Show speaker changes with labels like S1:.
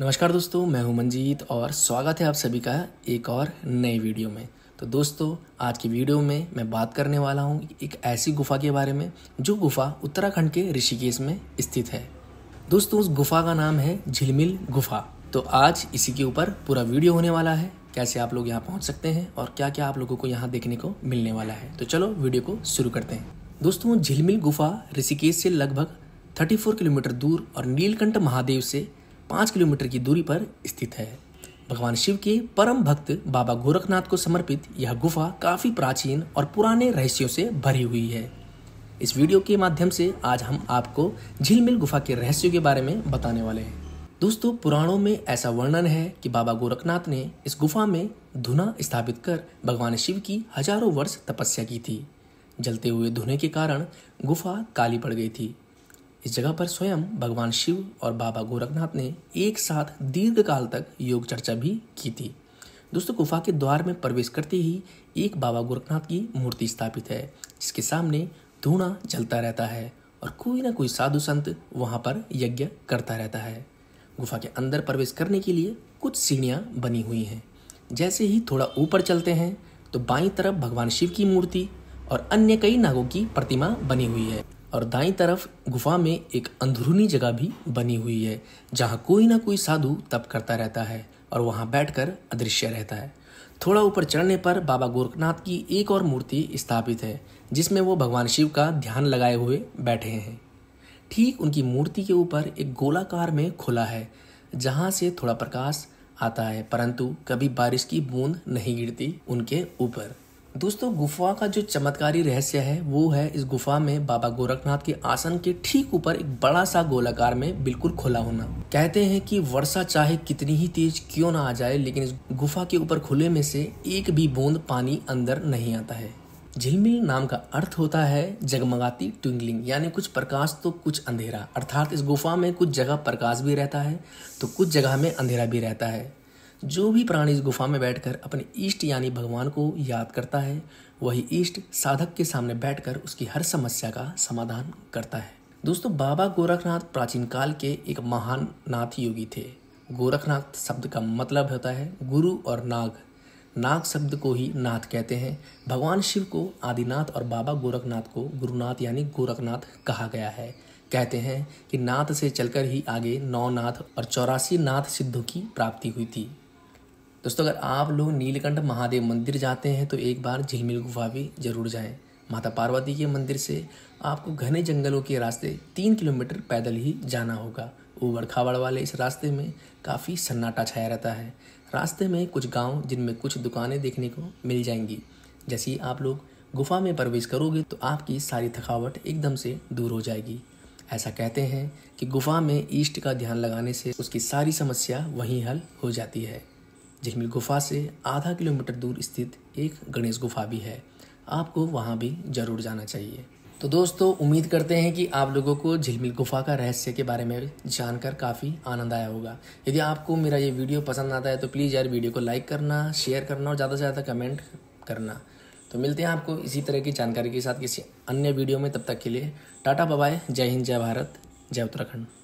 S1: नमस्कार दोस्तों मैं हूं मंजीत और स्वागत है आप सभी का एक और नए वीडियो में तो दोस्तों आज की वीडियो में मैं बात करने वाला हूं एक ऐसी गुफा के बारे में जो गुफा उत्तराखंड के ऋषिकेश में स्थित है दोस्तों उस गुफा का नाम है झिलमिल गुफा तो आज इसी के ऊपर पूरा वीडियो होने वाला है कैसे आप लोग यहाँ पहुँच सकते हैं और क्या क्या आप लोगों को यहाँ देखने को मिलने वाला है तो चलो वीडियो को शुरू करते हैं दोस्तों झिलमिल गुफा ऋषिकेश से लगभग 34 किलोमीटर दूर और नीलकंठ महादेव से पाँच किलोमीटर की दूरी पर स्थित है भगवान शिव के परम भक्त बाबा गोरखनाथ को समर्पित यह गुफा काफ़ी प्राचीन और पुराने रहस्यों से भरी हुई है इस वीडियो के माध्यम से आज हम आपको झिलमिल गुफा के रहस्यों के बारे में बताने वाले हैं दोस्तों पुराणों में ऐसा वर्णन है कि बाबा गोरखनाथ ने इस गुफा में धुना स्थापित कर भगवान शिव की हजारों वर्ष तपस्या की थी जलते हुए धुने के कारण गुफा काली पड़ गई थी इस जगह पर स्वयं भगवान शिव और बाबा गोरखनाथ ने एक साथ दीर्घ काल तक योग चर्चा भी की थी दोस्तों गुफा के द्वार में प्रवेश करते ही एक बाबा गोरखनाथ की मूर्ति स्थापित है जिसके सामने धूणा जलता रहता है और कोई ना कोई साधु संत वहाँ पर यज्ञ करता रहता है गुफा के अंदर प्रवेश करने के लिए कुछ सीढ़ियाँ बनी हुई हैं जैसे ही थोड़ा ऊपर चलते हैं तो बाई तरफ भगवान शिव की मूर्ति और अन्य कई नागों की प्रतिमा बनी हुई है और दाई तरफ गुफा में एक अंदरूनी जगह भी बनी हुई है जहाँ कोई ना कोई साधु तप करता रहता है और वहाँ बैठकर अदृश्य रहता है थोड़ा ऊपर चढ़ने पर बाबा गोरखनाथ की एक और मूर्ति स्थापित है जिसमें वो भगवान शिव का ध्यान लगाए हुए बैठे हैं ठीक उनकी मूर्ति के ऊपर एक गोलाकार में खुला है जहाँ से थोड़ा प्रकाश आता है परंतु कभी बारिश की बूंद नहीं गिरती उनके ऊपर दोस्तों गुफा का जो चमत्कारी रहस्य है वो है इस गुफा में बाबा गोरखनाथ के आसन के ठीक ऊपर एक बड़ा सा गोलाकार में बिल्कुल खुला होना कहते हैं कि वर्षा चाहे कितनी ही तेज क्यों ना आ जाए लेकिन इस गुफा के ऊपर खुले में से एक भी बूंद पानी अंदर नहीं आता है झिलमिल नाम का अर्थ होता है जगमगाती ट्विंगलिंग यानी कुछ प्रकाश तो कुछ अंधेरा अर्थात इस गुफा में कुछ जगह प्रकाश भी रहता है तो कुछ जगह में अंधेरा भी रहता है जो भी प्राणी इस गुफा में बैठकर अपने इष्ट यानी भगवान को याद करता है वही इष्ट साधक के सामने बैठकर उसकी हर समस्या का समाधान करता है दोस्तों बाबा गोरखनाथ प्राचीन काल के एक महान नाथ योगी थे गोरखनाथ शब्द का मतलब होता है गुरु और नाग नाग शब्द को ही नाथ कहते हैं भगवान शिव को आदिनाथ और बाबा गोरखनाथ को गुरुनाथ यानी गोरखनाथ कहा गया है कहते हैं कि नाथ से चलकर ही आगे नौ नाथ और चौरासी नाथ सिद्धों की प्राप्ति हुई थी दोस्तों अगर आप लोग नीलकंठ महादेव मंदिर जाते हैं तो एक बार झिलमिल गुफा भी जरूर जाएं माता पार्वती के मंदिर से आपको घने जंगलों के रास्ते तीन किलोमीटर पैदल ही जाना होगा ऊबड़ खाबड़ वाले इस रास्ते में काफ़ी सन्नाटा छाया रहता है रास्ते में कुछ गांव जिनमें कुछ दुकानें देखने को मिल जाएंगी जैसे ही आप लोग गुफा में प्रवेश करोगे तो आपकी सारी थकावट एकदम से दूर हो जाएगी ऐसा कहते हैं कि गुफा में ईष्ट का ध्यान लगाने से उसकी सारी समस्या वहीं हल हो जाती है झिलमिल गुफा से आधा किलोमीटर दूर स्थित एक गणेश गुफा भी है आपको वहाँ भी ज़रूर जाना चाहिए तो दोस्तों उम्मीद करते हैं कि आप लोगों को झिलमिल गुफा का रहस्य के बारे में जानकर काफ़ी आनंद आया होगा यदि आपको मेरा ये वीडियो पसंद आता है तो प्लीज़ यार वीडियो को लाइक करना शेयर करना और ज़्यादा से ज़्यादा कमेंट करना तो मिलते हैं आपको इसी तरह की जानकारी के साथ किसी अन्य वीडियो में तब तक के लिए टाटा बबाई जय हिंद जय भारत जय उत्तराखंड